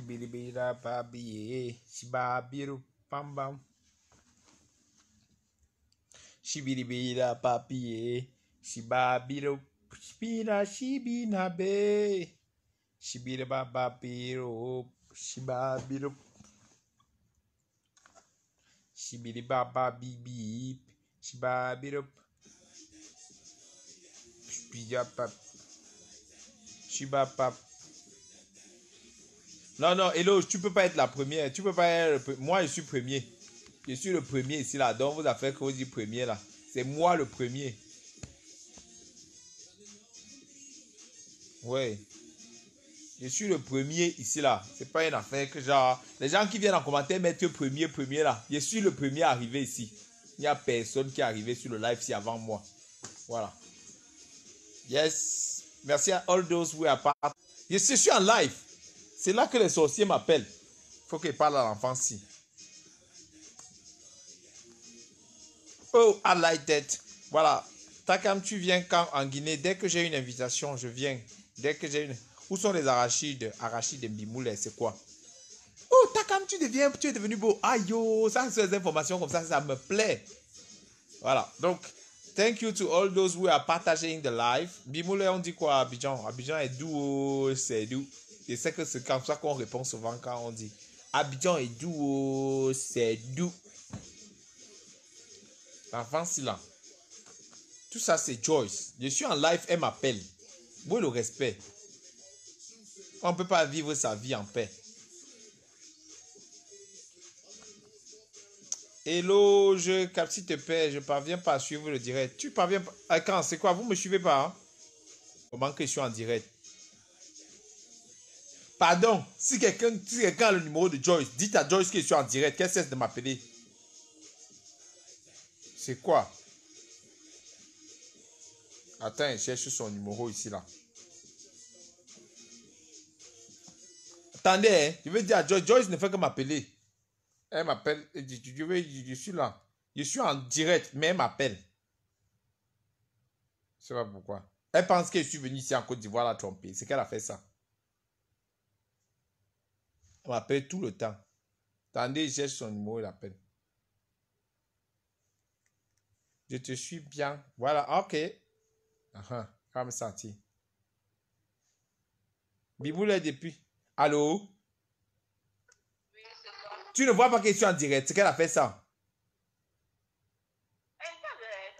Shibilibira Babiye Shibabiru Bam Bam Shibiribira Babiye eh, eh, Shibabiru eh, Shibira Shibinabe Shibiriba Babiru Shibabiru Shibiribaba Bibi Shibabiru Shibiribaba Shibaba Non, non, Hello, tu peux pas être la première. Tu peux pas être. Moi, je suis premier. Je suis le premier ici, là. Donc, vos affaires que vous dites premier, là. C'est moi le premier. Ouais. Je suis le premier ici, là. C'est pas une affaire que genre. Les gens qui viennent en commentaire mettent premier, premier, là. Je suis le premier arrivé ici. Il n'y a personne qui est arrivé sur le live ici avant moi. Voilà. Yes. Merci à all those who are part. Je suis en live. C'est là que les sorciers m'appellent. Il faut qu'ils parlent à lenfant si. Oh, I like that. Voilà. Takam, tu viens quand en Guinée Dès que j'ai une invitation, je viens. Dès que j'ai une... Où sont les arachides Arachides bimoule, c'est quoi Oh, Takam, tu deviens, tu es devenu beau. Aïe, ah, yo, ça, ces informations comme ça, ça me plaît. Voilà. Donc, thank you to all those who are partaging the live. Bimoule, on dit quoi à Abidjan Abidjan est doux, oh, c'est doux. Je sais que c'est comme ça qu'on répond souvent quand on dit Abidjan est doux, oh, c'est doux. L'enfant là. Tout ça, c'est Joyce. Je suis en live, et m'appelle. vous le respect On ne peut pas vivre sa vie en paix. Hello, je capte s'il te plaît, je parviens pas à suivre le direct. Tu parviens pas. Ah, quand c'est quoi Vous me suivez pas hein? Comment que je suis en direct Pardon, si quelqu'un a le numéro de Joyce, dites à Joyce que je suis en direct, qu'elle cesse de m'appeler. C'est quoi Attends, elle cherche son numéro ici là. Attendez, hein, je veux dire à Joyce, Joyce ne fait que m'appeler. Elle m'appelle, je, suis là. Je suis en direct, mais elle m'appelle. Je sais pas pourquoi. Elle pense que je suis venu ici en Côte d'Ivoire la tromper. C'est qu'elle a fait ça appelle tout le temps. Tandis, j'ai son numéro appelle. Je te suis bien. Voilà, ok. Ah, ça me sentir. Bibou depuis. Allô? tu ne vois pas que tu en direct. C'est qu'elle a fait ça.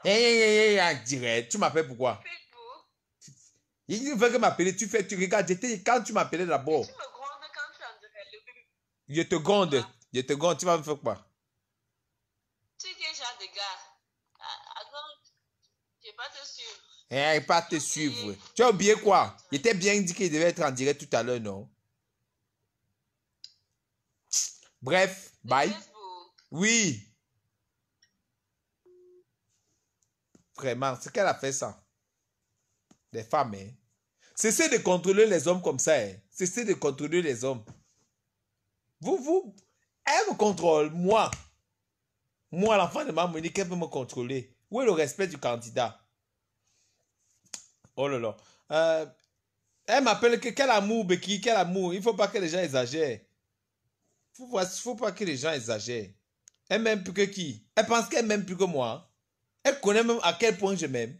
Hé, en direct. Tu m'appelles pourquoi? Il veut que m'appeler. Tu fais, tu regardes. j'étais Quand tu m'appelais d'abord. Je te gonde. Je te gonde. Tu vas me faire quoi Tu es quel genre de gars je vais pas te suivre. Eh, pas te suivre. Tu as oublié quoi Il était bien dit qu'il devait être en direct tout à l'heure, non Bref, bye. Oui. Vraiment, c'est qu'elle a fait ça. Les femmes, hein. Cessez de contrôler les hommes comme ça, hein. Cessez de contrôler les hommes. Vous, vous, elle me contrôle, moi. Moi, l'enfant de ma Monique, elle peut me contrôler. Où est le respect du candidat Oh là là. Euh, elle m'appelle que quel amour, Becky, quel amour. Il ne faut pas que les gens exagèrent. Il ne faut pas que les gens exagèrent. Elle m'aime plus que qui Elle pense qu'elle m'aime plus que moi. Elle connaît même à quel point je m'aime.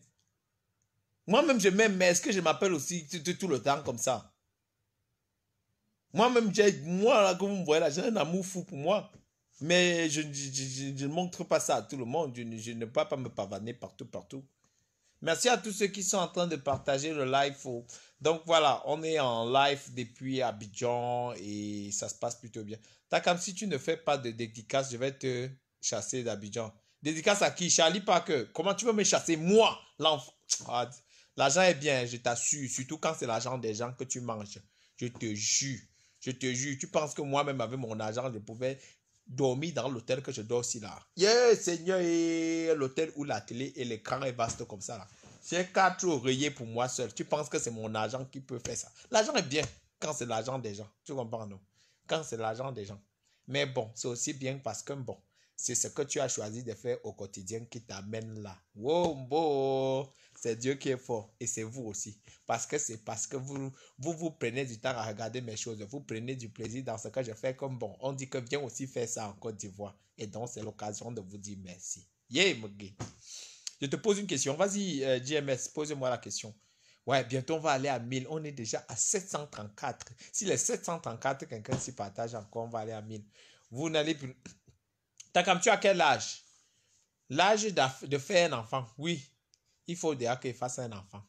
Moi-même, je m'aime, mais est-ce que je m'appelle aussi tout le temps comme ça moi-même, moi, là, vous j'ai un amour fou pour moi. Mais je, ne montre pas ça à tout le monde. Je, ne peux pas me pavaner partout, partout. Merci à tous ceux qui sont en train de partager le live. Donc voilà, on est en live depuis Abidjan et ça se passe plutôt bien. T'as comme si tu ne fais pas de dédicace, je vais te chasser d'Abidjan. Dédicace à qui Charlie Parker. Comment tu veux me chasser Moi, l'enfant. Ah, l'argent est bien, je t'assure. Surtout quand c'est l'argent des gens que tu manges. Je te jure. Je te jure, tu penses que moi-même, avec mon argent, je pouvais dormir dans l'hôtel que je dors ici là. Yeah, Seigneur, l'hôtel où la télé et l'écran est vaste comme ça là. C'est quatre oreillers pour moi seul. Tu penses que c'est mon argent qui peut faire ça. L'argent est bien quand c'est l'argent des gens. Tu comprends, non? Quand c'est l'argent des gens. Mais bon, c'est aussi bien parce que bon, c'est ce que tu as choisi de faire au quotidien qui t'amène là. Wow, beau. C'est Dieu qui est fort et c'est vous aussi. Parce que c'est parce que vous, vous vous prenez du temps à regarder mes choses, vous prenez du plaisir dans ce que je fais comme bon. On dit que viens aussi faire ça en Côte d'Ivoire. Et donc, c'est l'occasion de vous dire merci. Yeah, Je te pose une question. Vas-y, GMS euh, JMS, pose-moi la question. Ouais, bientôt on va aller à 1000. On est déjà à 734. Si les 734, quelqu'un s'y partage encore, on va aller à 1000. Vous n'allez plus. t'as comme tu as quel âge L'âge de faire un enfant, oui il faut déjà qu'il fasse un enfant.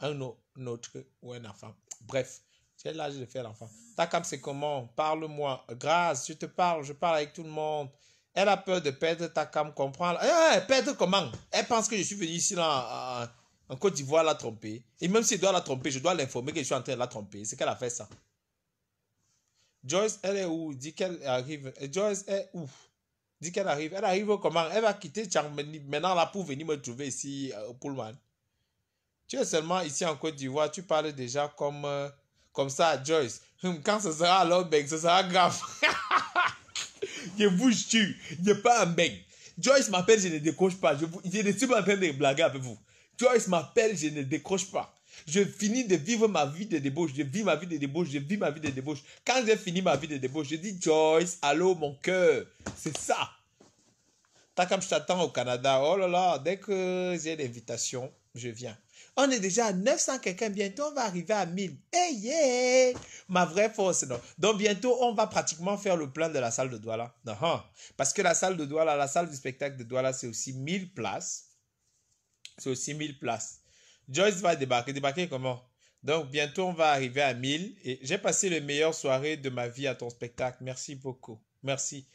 Un autre ou un enfant. Bref, j'ai l'âge de faire l'enfant. Takam, c'est comment Parle-moi. Grâce, je te parle, je parle avec tout le monde. Elle a peur de perdre cam comprends eh, eh, Perdre comment Elle pense que je suis venu ici en, Côte d'Ivoire la tromper. Et même si elle doit la tromper, je dois l'informer que je suis en train de la tromper. C'est qu'elle a fait ça. Joyce, elle est où Dit qu'elle arrive. Joyce est où dit qu'elle arrive. Elle arrive comment Elle va quitter maintenant là pour venir me trouver ici euh, au Pullman. Tu es seulement ici en Côte d'Ivoire, tu parles déjà comme, euh, comme ça à Joyce. Hum, quand ce sera à ce sera grave. je vous jure, je pas un mec. Joyce m'appelle, je ne décroche pas. Je, je ne suis pas en train de blaguer avec vous. Joyce m'appelle, je ne décroche pas. Je finis de vivre ma vie de débauche. Je vis ma vie de débauche. Je vis ma vie de débauche. Quand j'ai fini ma vie de débauche, je dis Joyce, allô mon cœur. C'est ça. T'as comme je t'attends au Canada. Oh là là, dès que j'ai l'invitation, je viens. On est déjà à 900 quelqu'un. Bientôt, on va arriver à 1000. Hey, yeah! Ma vraie force, Donc, bientôt, on va pratiquement faire le plein de la salle de Douala. Hein. Parce que la salle de Douala, la salle du spectacle de Douala, c'est aussi 1000 places. C'est aussi 1000 places. Joyce va débarquer. Débarquer comment Donc, bientôt, on va arriver à 1000. Et j'ai passé les meilleures soirée de ma vie à ton spectacle. Merci beaucoup. Merci.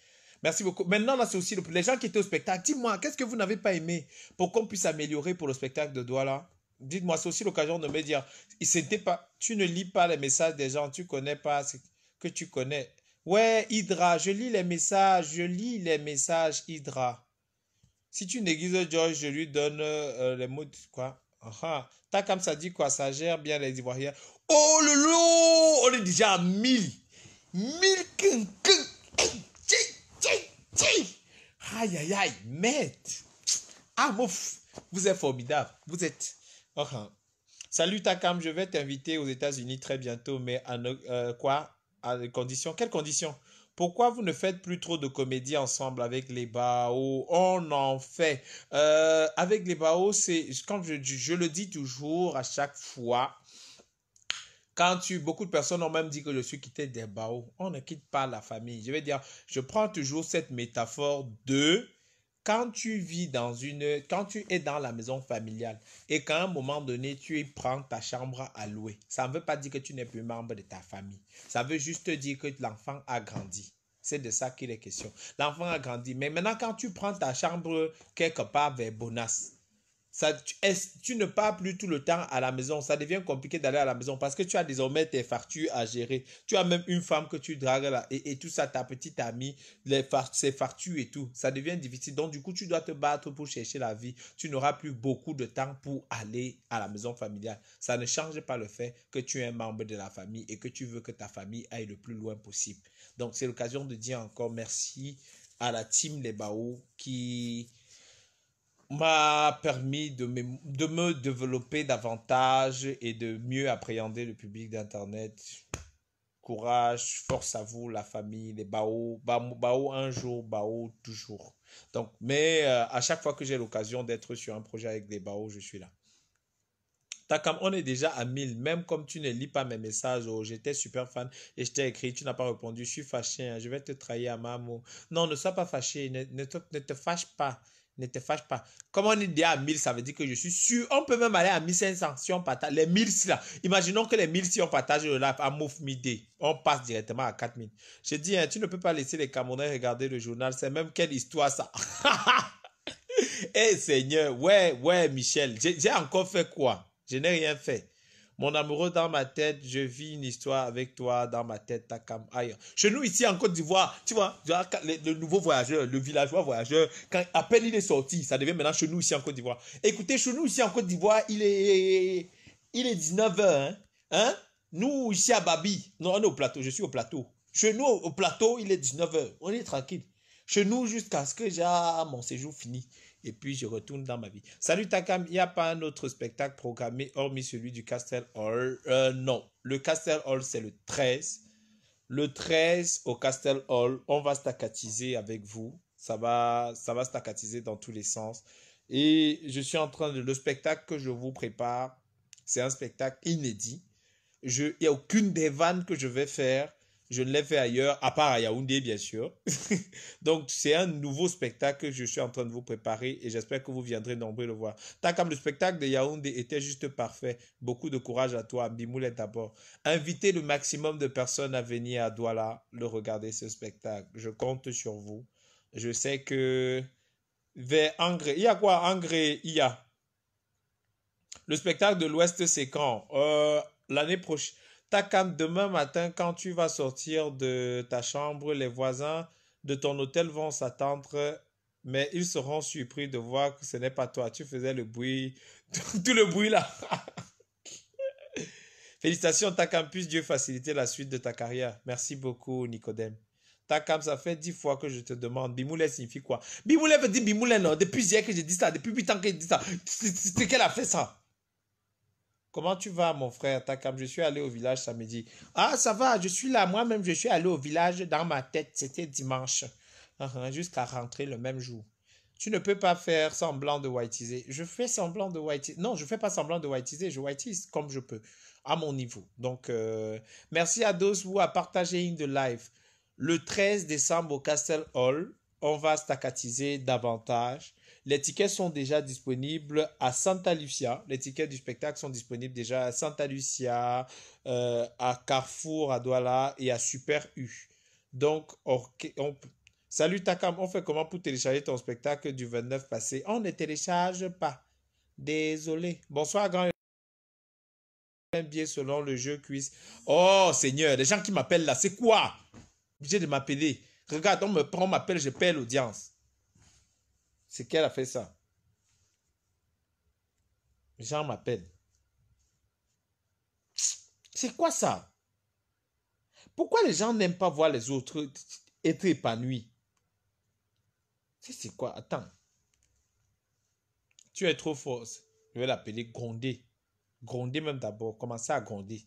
Merci beaucoup. Maintenant, là, c'est aussi le... les gens qui étaient au spectacle. dis moi qu'est-ce que vous n'avez pas aimé pour qu'on puisse améliorer pour le spectacle de Douala Dites-moi, c'est aussi l'occasion de me dire, pas, tu ne lis pas les messages des gens, tu connais pas ce que tu connais. Ouais, Hydra, je lis les messages, je lis les messages, Hydra. Si tu négliges Joyce, je lui donne euh, les mots, de... quoi ah, ah. Takam ça dit quoi Ça gère bien les Ivoiriens. Oh le loup On est déjà à 1000. 1000 Aïe aïe aïe, Merde. Ah vous êtes formidable. Vous êtes. Ah, Salut Takam, je vais t'inviter aux États-Unis très bientôt, mais à euh, quoi À des conditions Quelles conditions pourquoi vous ne faites plus trop de comédies ensemble avec les Baos On en fait. Euh, avec les Baos, c'est comme je, le dis toujours à chaque fois. Quand tu, beaucoup de personnes ont même dit que je suis quitté des Baos. On ne quitte pas la famille. Je vais dire, je prends toujours cette métaphore de quand tu vis dans une, quand tu es dans la maison familiale et qu'à un moment donné, tu prends ta chambre à louer, ça ne veut pas dire que tu n'es plus membre de ta famille. Ça veut juste dire que l'enfant a grandi. C'est de ça qu'il est question. L'enfant a grandi. Mais maintenant, quand tu prends ta chambre quelque part vers Bonas, tu, ne pars plus tout le temps à la maison. Ça devient compliqué d'aller à la maison parce que tu as désormais tes fartures à gérer. Tu as même une femme que tu dragues là et, tout ça, ta petite amie, les ses et tout. Ça devient difficile. Donc, du coup, tu dois te battre pour chercher la vie. Tu n'auras plus beaucoup de temps pour aller à la maison familiale. Ça ne change pas le fait que tu es un membre de la famille et que tu veux que ta famille aille le plus loin possible. Donc, c'est l'occasion de dire encore merci à la team Les Baos qui m'a permis de me, de me développer davantage et de mieux appréhender le public d'Internet. Courage, force à vous, la famille, les Bao. Bao, un jour, Bao toujours. Donc, mais euh, à chaque fois que j'ai l'occasion d'être sur un projet avec des Bao, je suis là. Takam, on est déjà à 1000. Même comme tu ne lis pas mes messages, oh, j'étais super fan et je t'ai écrit, tu n'as pas répondu. Je suis fâché, hein, je vais te trahir à Mamo. Non, ne sois pas fâché, ne te fâche pas. Ne te fâche pas. Comme on est à 1000, ça veut dire que je suis sûr. On peut même aller à 1500 si on partage. Les 1000 là. Imaginons que les 1000 si on partage le euh, live à Mouf On passe directement à 4000. Je dis, hein, tu ne peux pas laisser les Camerounais regarder le journal. C'est même quelle histoire ça. Eh Seigneur, ouais, ouais, Michel. J'ai encore fait quoi Je n'ai rien fait. Mon amoureux, dans ma tête, je vis une histoire avec toi, dans ma tête, ta cam Chez nous, ici, en Côte d'Ivoire, tu vois, le, nouveau voyageur, le villageois voyageur, quand à peine il est sorti, ça devient maintenant chez nous, ici, en Côte d'Ivoire. Écoutez, chez nous, ici, en Côte d'Ivoire, il est, il est 19h, hein. hein? Nous, ici, à Babi, non, on est au plateau, je suis au plateau. Chez nous, au plateau, il est 19h, on est tranquille. Chez nous, jusqu'à ce que j'ai mon séjour fini et puis je retourne dans ma vie. Salut Takam, il n'y a pas un autre spectacle programmé hormis celui du Castel Hall euh, Non, le Castel Hall c'est le 13. Le 13 au Castel Hall, on va staccatiser avec vous. Ça va, ça va staccatiser dans tous les sens. Et je suis en train de... Le spectacle que je vous prépare, c'est un spectacle inédit. Je, il n'y a aucune des vannes que je vais faire je ne l'ai fait ailleurs, à part à Yaoundé, bien sûr. Donc, c'est un nouveau spectacle que je suis en train de vous préparer et j'espère que vous viendrez nombreux le voir. Takam, le spectacle de Yaoundé était juste parfait. Beaucoup de courage à toi, Bimoulet d'abord. Invitez le maximum de personnes à venir à Douala le regarder ce spectacle. Je compte sur vous. Je sais que vers Angré, il y a quoi Angré, il y a. Le spectacle de l'Ouest, c'est quand euh, L'année prochaine. Takam, demain matin, quand tu vas sortir de ta chambre, les voisins de ton hôtel vont s'attendre, mais ils seront surpris de voir que ce n'est pas toi. Tu faisais le bruit, tout, le bruit là. Félicitations, Takam, puisse Dieu faciliter la suite de ta carrière. Merci beaucoup, Nicodème. Takam, ça fait dix fois que je te demande. Bimoulet signifie quoi Bimoulet veut dire Bimoulet, non Depuis hier que j'ai dit ça, depuis huit ans que j'ai dit ça. C'est qu'elle a fait ça Comment tu vas, mon frère Takam, je suis allé au village samedi. Ah, ça va, je suis là. Moi-même, je suis allé au village dans ma tête. C'était dimanche. Uh-huh, jusqu'à rentrer le même jour. Tu ne peux pas faire semblant de whiteiser. Je fais semblant de whiteiser. Non, je fais pas semblant de whiteiser. Je whiteise comme je peux, à mon niveau. Donc, euh, merci à tous vous à partager une de live. Le 13 décembre au Castle Hall, on va staccatiser davantage. Les tickets sont déjà disponibles à Santa Lucia. Les tickets du spectacle sont disponibles déjà à Santa Lucia, euh, à Carrefour, à Douala et à Super U. Donc, on, salut Takam, on fait comment pour télécharger ton spectacle du 29 passé On ne télécharge pas. Désolé. Bonsoir, grand un biais selon le jeu cuisse. Oh Seigneur, les gens qui m'appellent là, c'est quoi Obligé de m'appeler. Regarde, on me prend, m'appelle, je paie l'audience c'est qu'elle a fait ça. Jean m'appelle. C'est quoi ça Pourquoi les gens n'aiment pas voir les autres être épanouis C'est quoi Attends. Tu es trop forte. Je vais l'appeler gronder. Gronder même d'abord. Commencer à gronder.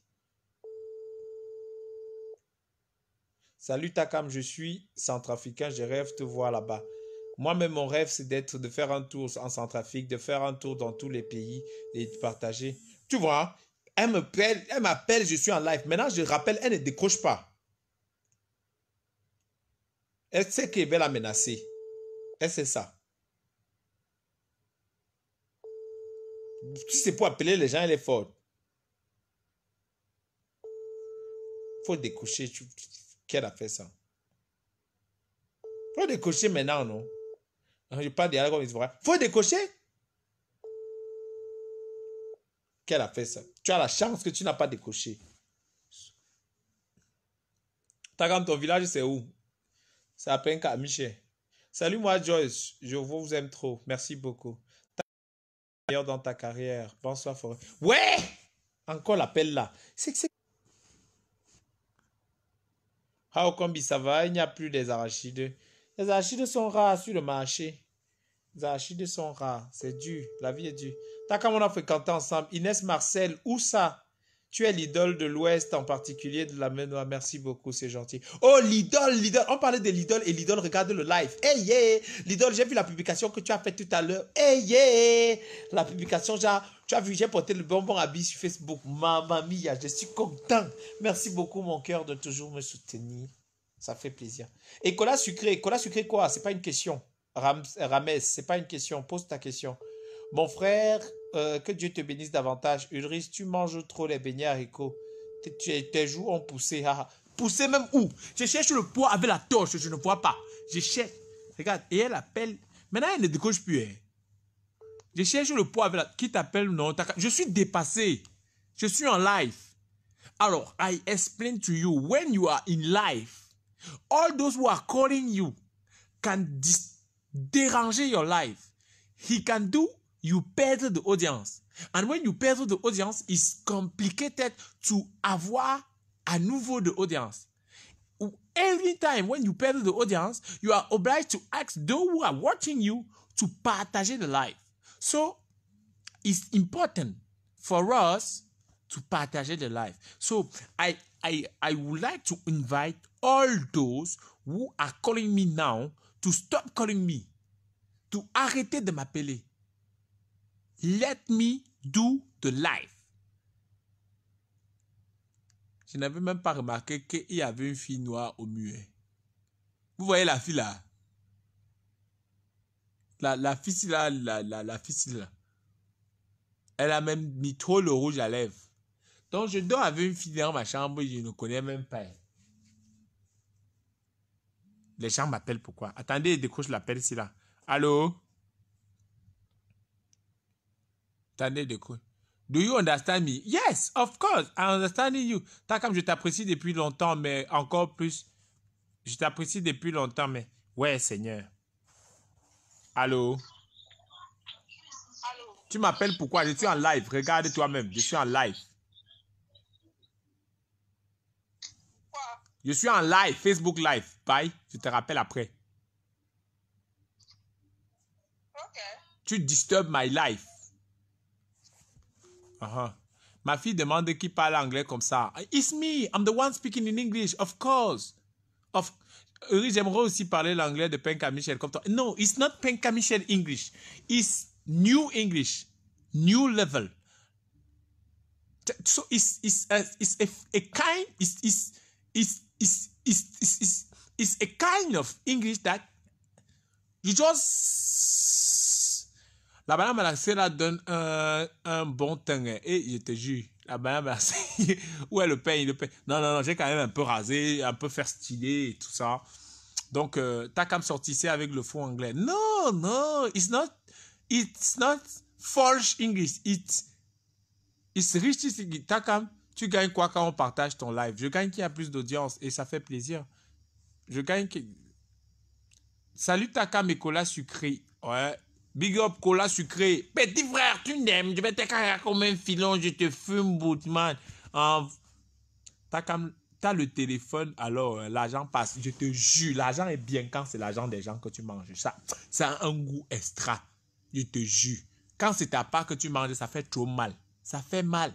Salut Takam, je suis centrafricain, je rêve te voir là-bas. Moi-même, mon rêve, c'est d'être, de faire un tour en Centrafrique, de faire un tour dans tous les pays et de partager. Tu vois, elle m'appelle, elle m'appelle, je suis en live. Maintenant, je rappelle, elle ne décroche pas. Elle sait qu'elle veut la menacer. Elle sait ça. Tu sais, pour appeler les gens, elle est forte. Faut décrocher. Qu'elle a fait ça? Faut décrocher maintenant, non? Je parle comme il Faut décocher. Qu'elle a fait ça. Tu as la chance que tu n'as pas décoché. même ton village, c'est où C'est à peine Michel. Salut, moi, Joyce. Je vous aime trop. Merci beaucoup. meilleur dans ta carrière. Bonsoir, Forêt. Ouais Encore l'appel là. C'est que How ah, come ça va Il n'y a plus des arachides. Les de son rares sur le marché. Les de son rares. C'est dur. La vie est dure. T'as quand on a fréquenté ensemble Inès Marcel, Oussa, tu es l'idole de l'Ouest, en particulier de la Menoir. Merci beaucoup, c'est gentil. Oh, l'idole, l'idole. On parlait de l'idole et l'idole, regarde le live. Hey, yeah. L'idole, j'ai vu la publication que tu as faite tout à l'heure. Hey, La publication, tu as vu, j'ai porté le bonbon habit sur Facebook. Mamma mia, je suis content. Merci beaucoup, mon cœur, de toujours me soutenir. Ça fait plaisir. Et cola sucré, cola sucré quoi C'est pas une question. Rams, euh, Rames, c'est pas une question. Pose ta question. Mon frère, euh, que Dieu te bénisse davantage. Ulrich, tu manges trop les beignets haricots. Tes, joues ont poussé. poussé même où Je cherche le poids avec la torche, je ne vois pas. Je cherche. Regarde, et elle appelle. Maintenant, elle ne décoche plus. Hein. Je cherche le poids avec la... Qui t'appelle Non, je suis dépassé. Je suis en live. Alors, I explain to you, when you are in life, All those who are calling you can dis- déranger your life. He can do, you perdre the audience. And when you perdre the audience, it's complicated to avoir à nouveau the audience. Every time when you perdre the audience, you are obliged to ask those who are watching you to partager the life. So, it's important for us to partager the life. So, I, I, I would like to invite all those who are calling me now to stop calling me, to arrêter de m'appeler. Let me do the life. Je n'avais même pas remarqué qu'il y avait une fille noire au muet. Vous voyez la fille là La, la fille là, la, la, la fille là. Elle a même mis trop le rouge à lèvres. Donc je dois avoir une fille dans ma chambre, et je ne connais même pas elle. Les gens m'appellent pourquoi Attendez, décroche l'appel ici là. Allô Attendez, décroche. Do you understand me? Yes, of course, I understand you. Takam, je t'apprécie depuis longtemps, mais encore plus. Je t'apprécie depuis longtemps, mais. Ouais, Seigneur. Allô? Allô? Tu m'appelles pourquoi? Je suis en live. Regarde toi-même. Je suis en live. Je suis en live, Facebook Live. Bye, je te rappelle après. Ok. Tu disturbes my life. Ma fille demande qui parle anglais comme ça. It's me, I'm the one speaking in English, of course. Of J'aimerais aussi parler l'anglais de Penka Michel comme toi. No, it's not Penka Michel English. It's New English. New level. So it's, it's, a, it's a kind, it's, it's, it's is is is is, a kind of English that just la banane malaxée là donne un, un bon temps. et je te jure la banane malaxée où est le pain, le non non non j'ai quand même un peu rasé un peu faire stylé et tout ça donc euh, Takam sortissait avec le fond anglais non non it's not it's not false English it's it's rich English t'as tu gagnes quoi quand on partage ton live Je gagne qui a plus d'audience et ça fait plaisir. Je gagne qui... Salut Takam mes Cola sucrés. Ouais. Big up, cola sucré. Petit frère, tu n'aimes. Je vais te carrer comme un filon. Je te fume, Bootman. Takam, T'as le téléphone, alors euh, l'argent passe. Je te jure, l'argent est bien quand c'est l'argent des gens que tu manges. Ça, ça a un goût extra. Je te jure. Quand c'est ta part que tu manges, ça fait trop mal. Ça fait mal.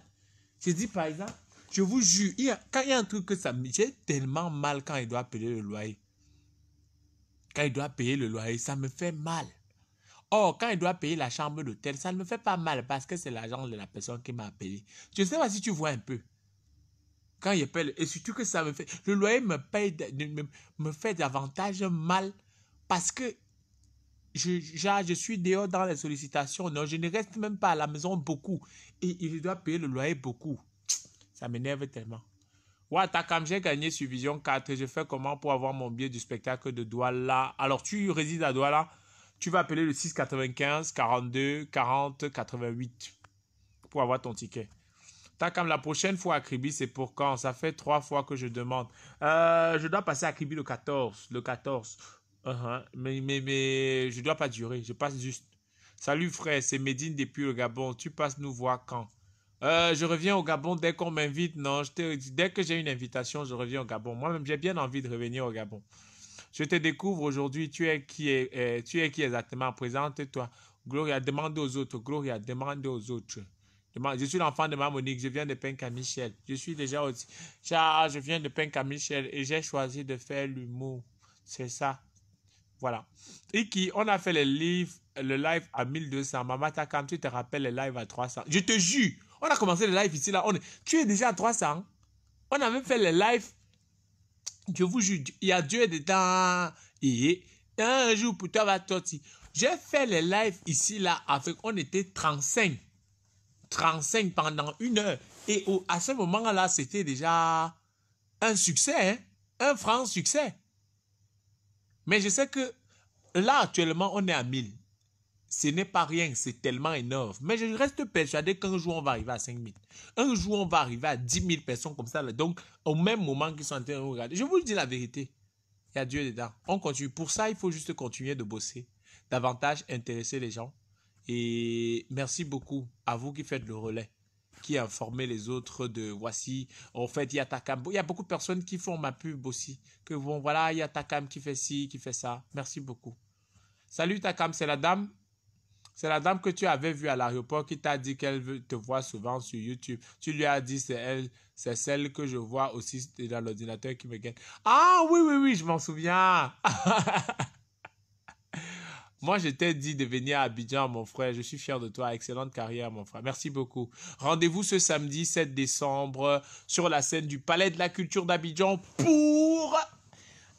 Je dis par exemple, je vous jure, quand il y a un truc que ça me j'ai tellement mal quand il doit payer le loyer. Quand il doit payer le loyer, ça me fait mal. Or, quand il doit payer la chambre d'hôtel, ça ne me fait pas mal parce que c'est l'argent de la personne qui m'a payé. Je ne sais pas si tu vois un peu. Quand il paye, et surtout que ça me fait, le loyer me, paye, me fait davantage mal parce que je, suis dehors dans les sollicitations. Non, je ne reste même pas à la maison beaucoup. Et, il doit payer le loyer beaucoup. Ça m'énerve tellement. Ouais, Takam, j'ai gagné sur Vision 4. Je fais comment pour avoir mon billet du spectacle de Douala Alors, tu résides à Douala. Tu vas appeler le 695 42 40 88 pour avoir ton ticket. Takam, la prochaine fois à Kribi, c'est pour quand Ça fait trois fois que je demande. Euh, je dois passer à Kribi le 14. Le 14. Uh-huh. mais, mais, mais je ne dois pas durer, je passe juste. Salut frère, c'est Medine depuis le Gabon. Tu passes nous voir quand euh, Je reviens au Gabon dès qu'on m'invite. Non, je te... dis, dès que j'ai une invitation, je reviens au Gabon. Moi-même, j'ai bien envie de revenir au Gabon. Je te découvre aujourd'hui. Tu es qui est, euh, tu es qui exactement Présente-toi. Gloria, demande aux autres. Gloria, demande aux autres. Je suis l'enfant de ma Monique. Je viens de à Michel. Je suis déjà aussi. Ah, je viens de à Michel et j'ai choisi de faire l'humour. C'est ça. Voilà. qui on a fait les livres, le live à 1200. Maman, quand tu te rappelles le live à 300. Je te jure, on a commencé le live ici, là. On est... Tu es déjà à 300. On a même fait le live Je vous jure, il y a Dieu dedans. Et un jour pour toi, va sortir. J'ai fait le live ici, là, avec, on était 35. 35 pendant une heure. Et au, à ce moment-là, c'était déjà un succès, hein. un franc succès. Mais je sais que là, actuellement, on est à 1000. Ce n'est pas rien, c'est tellement énorme. Mais je reste persuadé qu'un jour, on va arriver à 5000. Un jour, on va arriver à 10 000 personnes comme ça. Donc, au même moment qu'ils sont en train de regarder. Je vous dis la vérité. Il y a Dieu dedans. On continue. Pour ça, il faut juste continuer de bosser. Davantage intéresser les gens. Et merci beaucoup à vous qui faites le relais qui les autres de voici, en fait, il y a Il y a beaucoup de personnes qui font ma pub aussi. Que bon, voilà, il y a Takam qui fait ci, qui fait ça. Merci beaucoup. Salut Takam, c'est la dame. C'est la dame que tu avais vu à l'aéroport qui t'a dit qu'elle veut te voit souvent sur YouTube. Tu lui as dit c'est elle, c'est celle que je vois aussi dans l'ordinateur qui me gagne. Ah oui, oui, oui, je m'en souviens. Moi, j'étais dit de venir à Abidjan, mon frère. Je suis fier de toi. Excellente carrière, mon frère. Merci beaucoup. Rendez-vous ce samedi 7 décembre sur la scène du Palais de la Culture d'Abidjan pour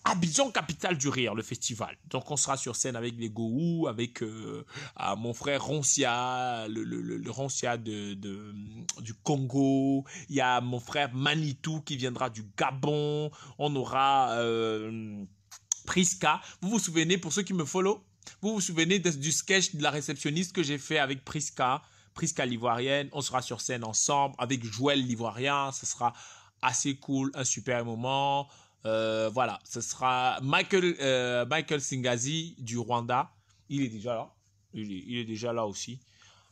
Abidjan capitale du rire, le festival. Donc on sera sur scène avec les Goou, avec euh, ah, mon frère Roncia, le, le, Roncia de, du Congo. Il y a mon frère Manitou qui viendra du Gabon. On aura euh, Priska. Vous vous souvenez pour ceux qui me follow vous vous souvenez du sketch de la réceptionniste que j'ai fait avec Prisca, Prisca l'ivoirienne. On sera sur scène ensemble avec Joël l'ivoirien. Ce sera assez cool, un super moment. Euh, voilà, ce sera Michael, euh, Michael Singazi du Rwanda. Il est déjà là. Il est, déjà là aussi.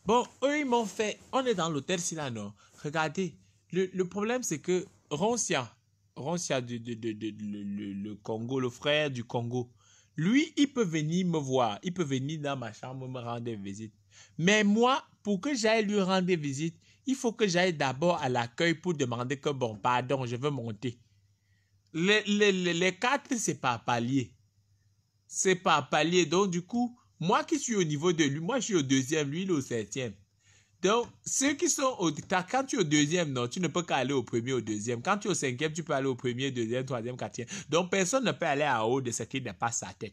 Bon, eux, ils m'ont fait. On est dans l'hôtel Silano. Regardez. Le, problème, c'est que Roncia, Roncia, de, le, Congo, le frère du Congo, lui, il peut venir me voir, il peut venir dans ma chambre me rendre visite. Mais moi, pour que j'aille lui rendre visite, il faut que j'aille d'abord à l'accueil pour demander que, bon, pardon, je veux monter. Les, quatre, les quatre, c'est pas palier. C'est pas palier. Donc, du coup, moi qui suis au niveau de lui, moi je suis au deuxième, lui il est au septième. Donc, ceux qui sont au... Quand tu es au deuxième, non, tu ne peux qu'aller au premier, au deuxième. Quand tu es au cinquième, tu peux aller au premier, deuxième, troisième, quatrième. Donc, personne ne peut aller en haut de ce qui n'est pas sa tête.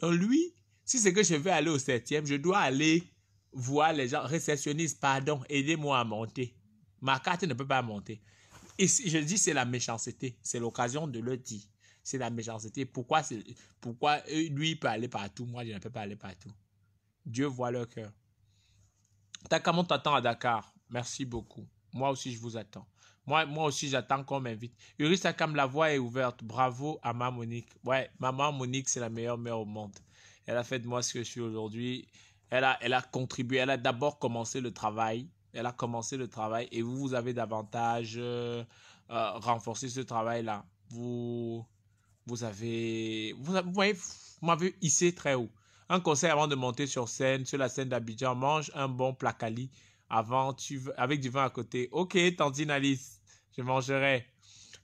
Donc, lui, si c'est que je veux aller au septième, je dois aller voir les gens. récessionnistes, pardon, aidez-moi à monter. Ma carte ne peut pas monter. Et si je dis c'est la méchanceté. C'est l'occasion de le dire. C'est la méchanceté. Pourquoi, pourquoi euh, lui peut aller partout, moi je ne peux pas aller partout. Dieu voit leur cœur. Takamon t'attend à Dakar. Merci beaucoup. Moi aussi, je vous attends. Moi, moi aussi, j'attends qu'on m'invite. Uri Sakam, la voie est ouverte. Bravo à ma Monique. Ouais, maman Monique, c'est la meilleure mère au monde. Elle a fait de moi ce que je suis aujourd'hui. Elle a, elle a contribué. Elle a d'abord commencé le travail. Elle a commencé le travail et vous, vous avez davantage euh, euh, renforcé ce travail-là. Vous, vous avez, vous, vous m'avez hissé très haut. Un conseil avant de monter sur scène, sur la scène d'Abidjan, mange un bon placali avant, tu avec du vin à côté. Ok, Tandine Nalice. je mangerai.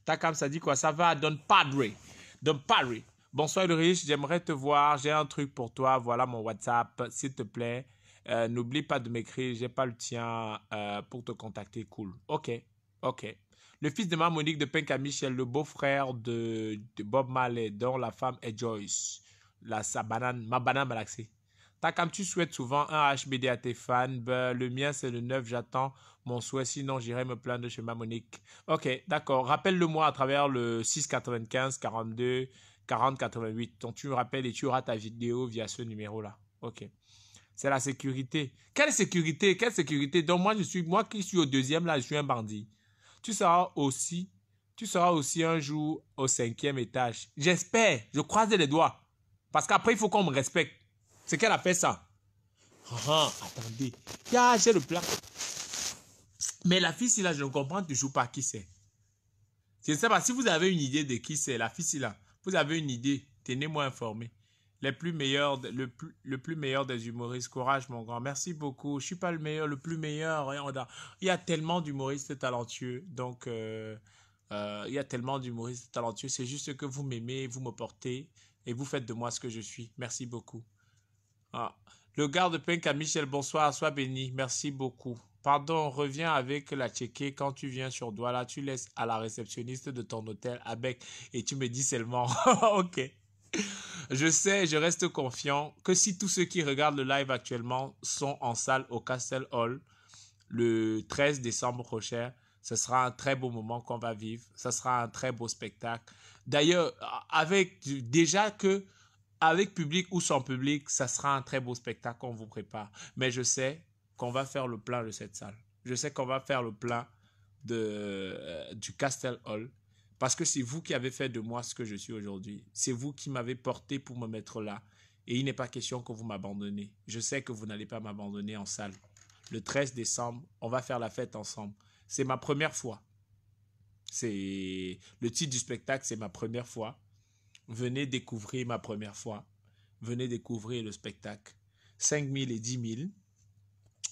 Takam, ça dit quoi Ça va, Don Padre. Don Padre. Bonsoir le riche, j'aimerais te voir, j'ai un truc pour toi, voilà mon WhatsApp, s'il te plaît. Euh, n'oublie pas de m'écrire, j'ai pas le tien euh, pour te contacter, cool. Ok, ok. Le fils de Monique de à Michel, le beau-frère de, Bob mallet dont la femme est Joyce la, sa banane, ma banane malaxée. Comme tu souhaites souvent un HBD à tes fans. Ben, le mien, c'est le neuf J'attends mon souhait. Sinon, j'irai me plaindre chez ma Monique. Ok, d'accord. Rappelle-le-moi à travers le 695 42 40 88. Donc, tu me rappelles et tu auras ta vidéo via ce numéro-là. Ok. C'est la sécurité. Quelle sécurité Quelle sécurité Donc, moi, je suis, moi qui suis au deuxième, là, je suis un bandit. Tu seras aussi, tu seras aussi un jour au cinquième étage. J'espère. Je croise les doigts. Parce qu'après, il faut qu'on me respecte. C'est qu'elle a fait ça. Ah, ah attendez. Ah, j'ai le plat. Mais la fille, là, je ne comprends toujours pas qui c'est. Je ne sais pas si vous avez une idée de qui c'est, la fille, là. Vous avez une idée. Tenez-moi informé. Les plus meilleurs, le plus, le plus meilleur des humoristes. Courage, mon grand. Merci beaucoup. Je suis pas le meilleur, le plus meilleur. Il y a tellement d'humoristes talentueux. Donc, euh, euh, il y a tellement d'humoristes talentueux. C'est juste que vous m'aimez, vous me portez et vous faites de moi ce que je suis. Merci beaucoup. Ah. Le garde pink à Michel, bonsoir, sois béni. Merci beaucoup. Pardon, reviens avec la checker. quand tu viens sur Douala. Tu laisses à la réceptionniste de ton hôtel avec et tu me dis seulement OK. Je sais, je reste confiant que si tous ceux qui regardent le live actuellement sont en salle au Castle Hall le 13 décembre prochain, ce sera un très beau moment qu'on va vivre. Ce sera un très beau spectacle. D'ailleurs, avec déjà que avec public ou sans public, ça sera un très beau spectacle qu'on vous prépare. Mais je sais qu'on va faire le plein de cette salle. Je sais qu'on va faire le plein de, euh, du Castle Hall. Parce que c'est vous qui avez fait de moi ce que je suis aujourd'hui. C'est vous qui m'avez porté pour me mettre là. Et il n'est pas question que vous m'abandonnez. Je sais que vous n'allez pas m'abandonner en salle. Le 13 décembre, on va faire la fête ensemble. C'est ma première fois. C'est le titre du spectacle, c'est ma première fois. Venez découvrir ma première fois. Venez découvrir le spectacle. 5 000 et 10 000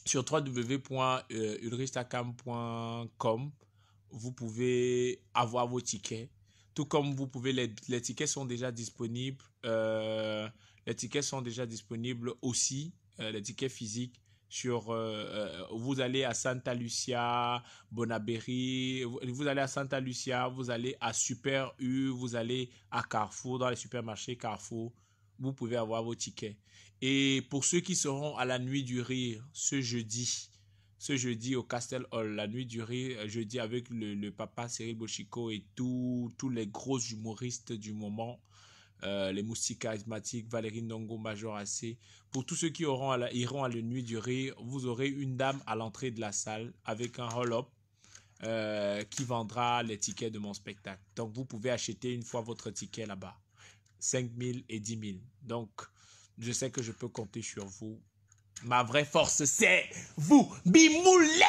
sur www.ulristacam.com euh, Vous pouvez avoir vos tickets. Tout comme vous pouvez, les, tickets sont déjà disponibles. Euh, les tickets sont déjà disponibles aussi, euh, les tickets physiques sur euh, euh, vous allez à Santa Lucia, Bonaberry, vous allez à Santa Lucia, vous allez à Super U, vous allez à Carrefour, dans les supermarchés Carrefour, vous pouvez avoir vos tickets. Et pour ceux qui seront à la Nuit du Rire ce jeudi, ce jeudi au Castel Hall, la Nuit du Rire, euh, jeudi avec le, le papa Cyril Bochico et tous les gros humoristes du moment, euh, les moustiques charismatiques, Valérie Nongo, Major AC. Pour tous ceux qui auront à iront à la nuit du rire, vous aurez une dame à l'entrée de la salle avec un roll-up euh, qui vendra les tickets de mon spectacle. Donc, vous pouvez acheter une fois votre ticket là-bas. 5 000 et 10 000. Donc, je sais que je peux compter sur vous. Ma vraie force, c'est vous. bimoulez,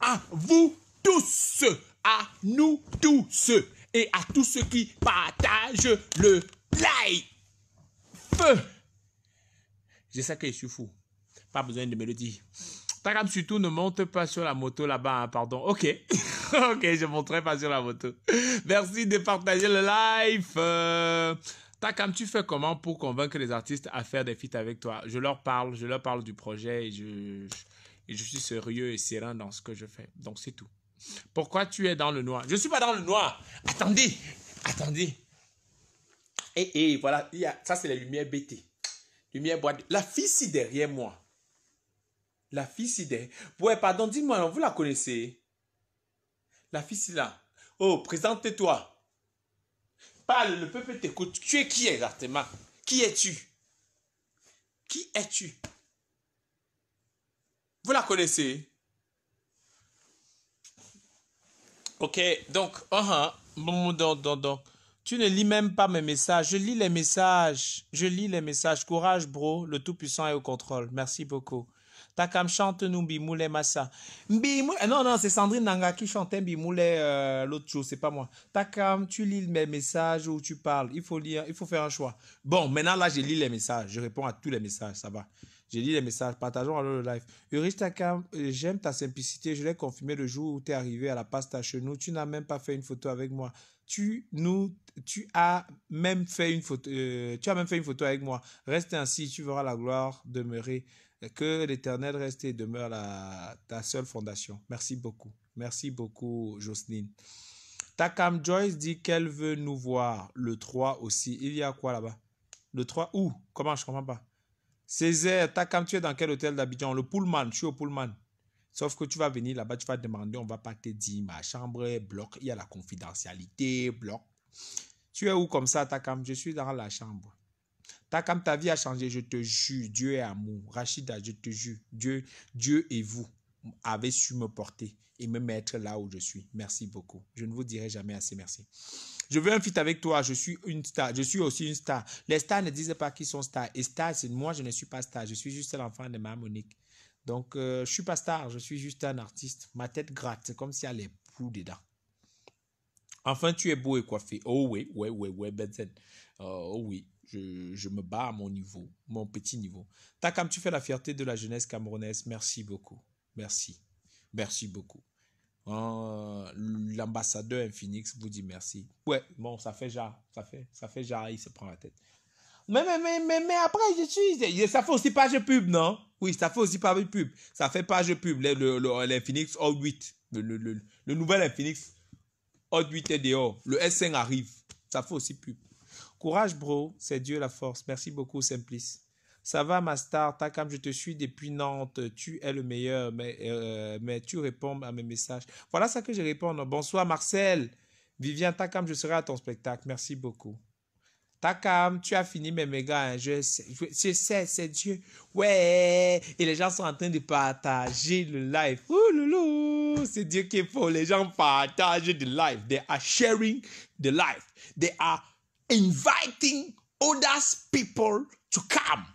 à vous tous, à nous tous et à tous ceux qui partagent le Live! Feu Je que je suis fou. Pas besoin de me le dire. surtout ne monte pas sur la moto là-bas, hein, pardon. Ok. ok, je ne monterai pas sur la moto. Merci de partager le live. Euh, Takam, tu fais comment pour convaincre les artistes à faire des feats avec toi Je leur parle, je leur parle du projet et je, et je suis sérieux et serein dans ce que je fais. Donc c'est tout. Pourquoi tu es dans le noir Je ne suis pas dans le noir. Attendez, attendez. Et, eh, voilà, ça c'est la lumière BT. Lumière boîte. La fille ici derrière moi. La fille ici derrière. Ouais, pardon, dis moi vous la connaissez La fille là. Oh, présente-toi. Parle, le peuple t'écoute. Tu es qui exactement Qui es-tu Qui es-tu Vous la connaissez Ok, donc, uh-huh. donc, donc. Tu ne lis même pas mes messages. Je lis les messages. Je lis les messages. Courage, bro. Le Tout-Puissant est au contrôle. Merci beaucoup. Takam chante nous Bimoule Massa. Bimoule. Eh, non, non, c'est Sandrine Nanga qui chantait hein, Bimoule euh, l'autre jour. C'est pas moi. Takam, tu lis mes messages ou tu parles. Il faut lire. Il faut faire un choix. Bon, maintenant là, je lis les messages. Je réponds à tous les messages. Ça va. J'ai lu les messages. Partageons alors le live. Ulrich Takam, euh, j'aime ta simplicité. Je l'ai confirmé le jour où tu es arrivé à la pasta chez nous. Tu n'as même pas fait une photo avec moi tu nous tu as même fait une photo euh, tu as même fait une photo avec moi reste ainsi tu verras la gloire demeurer euh, que l'éternel reste et demeure ta seule fondation merci beaucoup merci beaucoup Jocelyne Takam Joyce dit qu'elle veut nous voir le 3 aussi il y a quoi là-bas le 3 où comment je comprends pas Césaire Takam tu es dans quel hôtel d'Abidjan le Pullman je suis au Pullman Sauf que tu vas venir là-bas, tu vas demander, on va pas te dire ma chambre est bloc, il y a la confidentialité, bloc. Tu es où comme ça, Takam Je suis dans la chambre. Takam, ta vie a changé, je te jure, Dieu est amour. Rachida, je te jure, Dieu, Dieu et vous avez su me porter et me mettre là où je suis. Merci beaucoup. Je ne vous dirai jamais assez merci. Je veux un fit avec toi. Je suis une star. Je suis aussi une star. Les stars ne disent pas qu'ils sont stars. Et stars, c'est moi, je ne suis pas star. Je suis juste l'enfant de ma Monique. Donc, je euh, je suis pas star, je suis juste un artiste. Ma tête gratte, c'est comme si elle est poux dedans. Enfin, tu es beau et coiffé. Oh oui, oui, oui, oui, Benzen. Euh, oh oui, je, me bats à mon niveau, mon petit niveau. Takam, tu fais la fierté de la jeunesse camerounaise. Merci beaucoup. Merci. Merci beaucoup. Euh, l'ambassadeur Infinix vous dit merci. Ouais, bon, ça fait genre, ça fait, ça fait genre, il se prend la tête. Mais, mais, mais, mais, après, je ça fait aussi page pub, non? Oui, ça fait aussi page pub. Ça fait page pub, l'Infinix le, le, 8. Le, le nouvel Infinix Hot 8 est dehors. Le S5 arrive. Ça fait aussi pub. Courage, bro. C'est Dieu la force. Merci beaucoup, Simplice. Ça va, ma star. Takam, je te suis depuis Nantes. Tu es le meilleur, mais, euh, mais tu réponds à mes messages. Voilà ça que je réponds. Bonsoir, Marcel. Vivien Takam, je serai à ton spectacle. Merci beaucoup. T'as tu as fini mes méga, je sais, je, sais, c'est Dieu. Ouais, et les gens sont en train de partager le live. Ouh loulou, c'est Dieu qui est pour. Les gens partagent le live. They are sharing the life. They are inviting other people to come.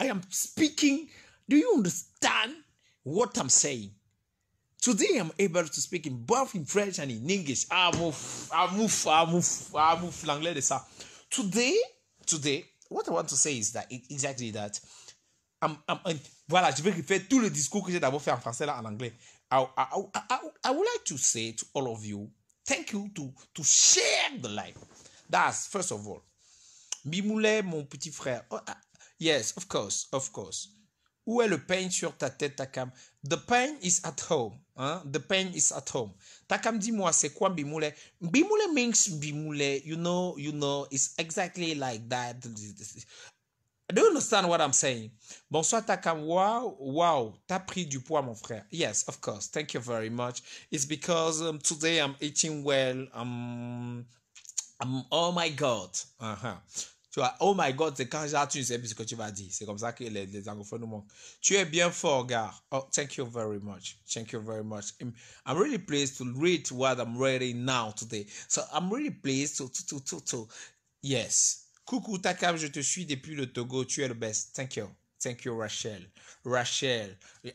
I am speaking. Do you understand what I'm saying? Today I'm able to speak in both in French and in English. Ah, mouf, ah, mouf, ah, mouf, ah, mouf, l'anglais de ça today, today, what I want to say is that exactly that. I'm, I'm, voilà, je vais refaire tout le discours que j'ai d'abord fait en français là en anglais. I, I, I, would like to say to all of you, thank you to, to share the life. That's first of all. Bimoulet, mon petit frère. Oh, ah, yes, of course, of course. Où est le pain sur ta tête, Takam? The pain is at home. Hein? The pain is at home. Takam, dis-moi, c'est quoi bimoule? Bimoule means bimoule. You know, you know, it's exactly like that. Do you understand what I'm saying? Bonsoir Takam. Wow, wow, t'as pris du poids, mon frère. Yes, of course. Thank you very much. It's because um, today I'm eating well. I'm. Um, um, oh my God. Uh -huh. Tu oh my god, c'est quand tu sais ce que tu vas dire. C'est comme ça que les, les anglophones nous manquent. Tu es bien fort, gars. Oh, thank you very much. Thank you very much. I'm really pleased to read what I'm reading now today. So I'm really pleased to, to, to, to, to. yes. Coucou Takam, je te suis depuis le Togo. Tu es le best. Thank you. Thank you, Rachel. Rachel,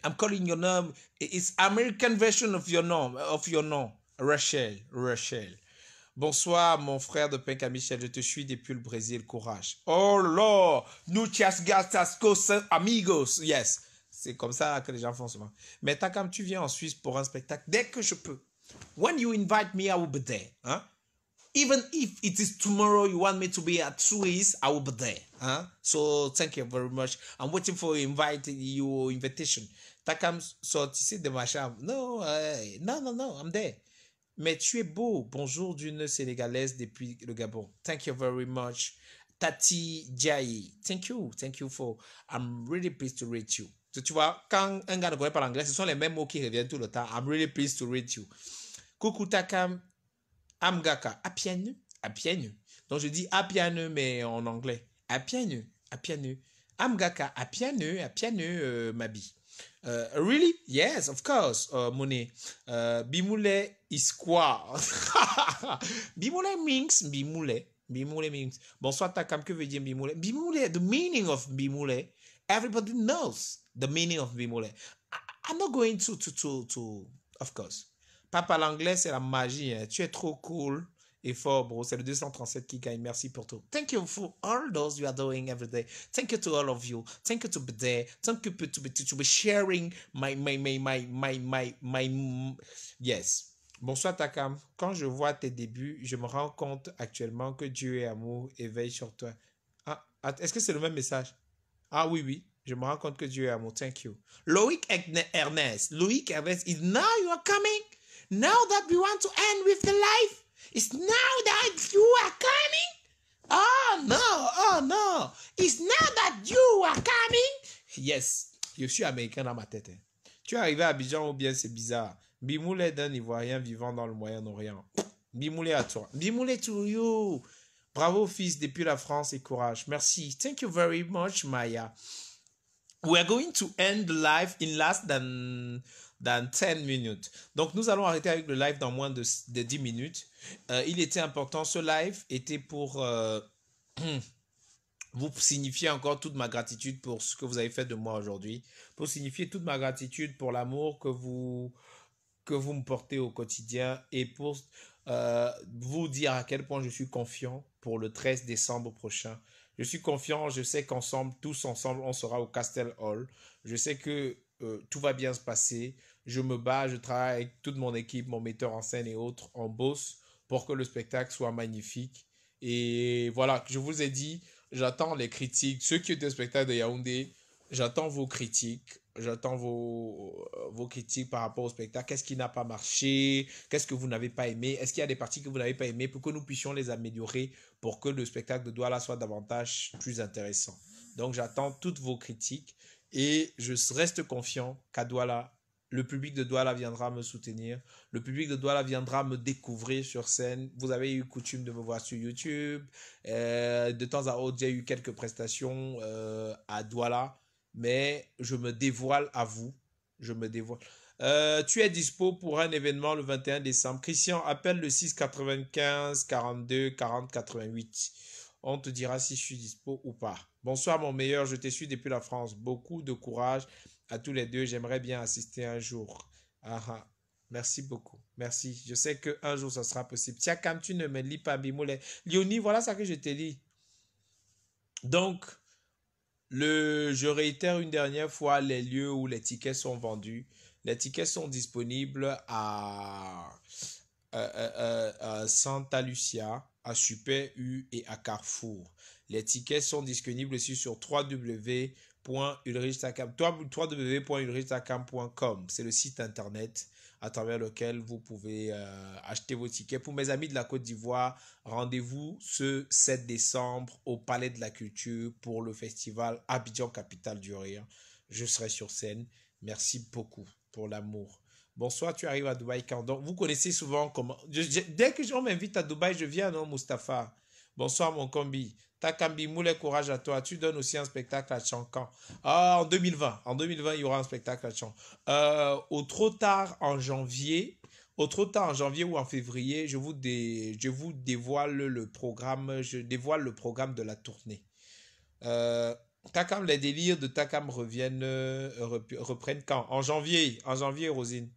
I'm calling your name. It's American version of your name. Of your name, Rachel. Rachel. Bonsoir, mon frère de Pinka Michel, je te suis depuis le Brésil, courage. Oh là, muchas gracias, amigos, yes. C'est comme ça que les gens font souvent. Mais t'as tu viens en Suisse pour un spectacle, dès que je peux. When you invite me, I will be there. Hein? Even if it is tomorrow you want me to be at Swiss, I will be there. Hein? So thank you very much. I'm waiting for your invitation. T'as quand sorti de ma chambre. Non, non, no, no, no, I'm there. Mais tu es beau. Bonjour d'une Sénégalaise depuis le Gabon. Thank you very much. Tati Jai. Thank you. Thank you for. I'm really pleased to read you. Tu vois, quand un gars ne connaît pas l'anglais, ce sont les mêmes mots qui reviennent tout le temps. I'm really pleased to read you. Takam. Amgaka. Apianu. Apianu. Donc je dis Apianu, mais en anglais. Apianu. Apianu. Amgaka. Apianu. Apianu, euh, Mabi. Uh, really? Yes, of course, uh, Monet. Uh, Bimule is quoi? Bimule means Bimule. Bimule means. Bonsoir, Takam, que veut dire Bimule? Bimule, the meaning of Bimule, everybody knows the meaning of Bimule. I'm not going to, to, to, to, of course. Papa, l'anglais, c'est la magie. Hein. Tu es trop cool. Et bro. C'est le 237 qui gagne. Merci pour tout. Thank you for all those you are doing every day. Thank you to all of you. Thank you to be there. Thank you to be, to be sharing my, my, my, my, my, my, my, mm, yes. Bonsoir Takam. Quand je vois tes débuts, je me rends compte actuellement que Dieu et amour Éveillent sur toi. Ah, est-ce que c'est le même message? Ah oui, oui. Je me rends compte que Dieu et amour. Thank you. Loïc Ernest. Loïc Ernest. Now you are coming. Now that we want to end with the life. It's now that you are coming. Oh no, oh no. It's now that you are coming. Yes, je suis américain dans ma tête. Hein. Tu es arrivé à Abidjan ou bien c'est bizarre. Bimoulet d'un Ivoirien vivant dans le Moyen-Orient. Bimoulet à toi. Bimoulet to you. Bravo fils depuis la France et courage. Merci. Thank you very much Maya. are going to end the live in less than dans 10 minutes. Donc, nous allons arrêter avec le live dans moins de, de 10 minutes. Euh, il était important, ce live était pour euh, vous signifier encore toute ma gratitude pour ce que vous avez fait de moi aujourd'hui, pour signifier toute ma gratitude pour l'amour que vous, que vous me portez au quotidien et pour euh, vous dire à quel point je suis confiant pour le 13 décembre prochain. Je suis confiant, je sais qu'ensemble, tous ensemble, on sera au Castle Hall. Je sais que tout va bien se passer je me bats, je travaille avec toute mon équipe, mon metteur en scène et autres, en bosse pour que le spectacle soit magnifique. Et voilà, je vous ai dit, j'attends les critiques. Ceux qui étaient au spectacle de Yaoundé, j'attends vos critiques. J'attends vos, euh, vos critiques par rapport au spectacle. Qu'est-ce qui n'a pas marché Qu'est-ce que vous n'avez pas aimé Est-ce qu'il y a des parties que vous n'avez pas aimées pour que nous puissions les améliorer pour que le spectacle de Douala soit davantage plus intéressant Donc j'attends toutes vos critiques et je reste confiant qu'à Douala, le public de Douala viendra me soutenir. Le public de Douala viendra me découvrir sur scène. Vous avez eu coutume de me voir sur YouTube. Euh, de temps à autre, j'ai eu quelques prestations euh, à Douala. Mais je me dévoile à vous. Je me dévoile. Euh, tu es dispo pour un événement le 21 décembre. Christian, appelle le 6 95 42 40 88. On te dira si je suis dispo ou pas. Bonsoir mon meilleur, je t'ai suis depuis la France. Beaucoup de courage à tous les deux, j'aimerais bien assister un jour. Ah, ah. Merci beaucoup. Merci. Je sais qu'un jour, ce sera possible. Tiakam, tu ne me lis pas, Bimoulet. Léonie, voilà ça que je te lis. Donc, le, je réitère une dernière fois les lieux où les tickets sont vendus. Les tickets sont disponibles à, euh, euh, euh, Santa Lucia, à Super U et à Carrefour. Les tickets sont disponibles aussi sur www www.ulrichsakam.com. C'est le site internet à travers lequel vous pouvez euh, acheter vos tickets. Pour mes amis de la Côte d'Ivoire, rendez-vous ce 7 décembre au Palais de la Culture pour le festival Abidjan Capital du Rire. Je serai sur scène. Merci beaucoup pour l'amour. Bonsoir, tu arrives à Dubaï quand Donc, vous connaissez souvent comment. dès que je m'invite à Dubaï, je viens, non, Mustapha Bonsoir mon combi. Takambi Moulet, courage à toi. Tu donnes aussi un spectacle à Chan Ah, en 2020. En 2020, il y aura un spectacle à Chan. Euh, au trop tard en janvier, au trop tard en janvier ou en février, je vous, dévoile le programme. Je dévoile le programme de la tournée. Euh, Takam, les délires de Takam reviennent, euh, reprennent quand En janvier, en janvier, Rosine.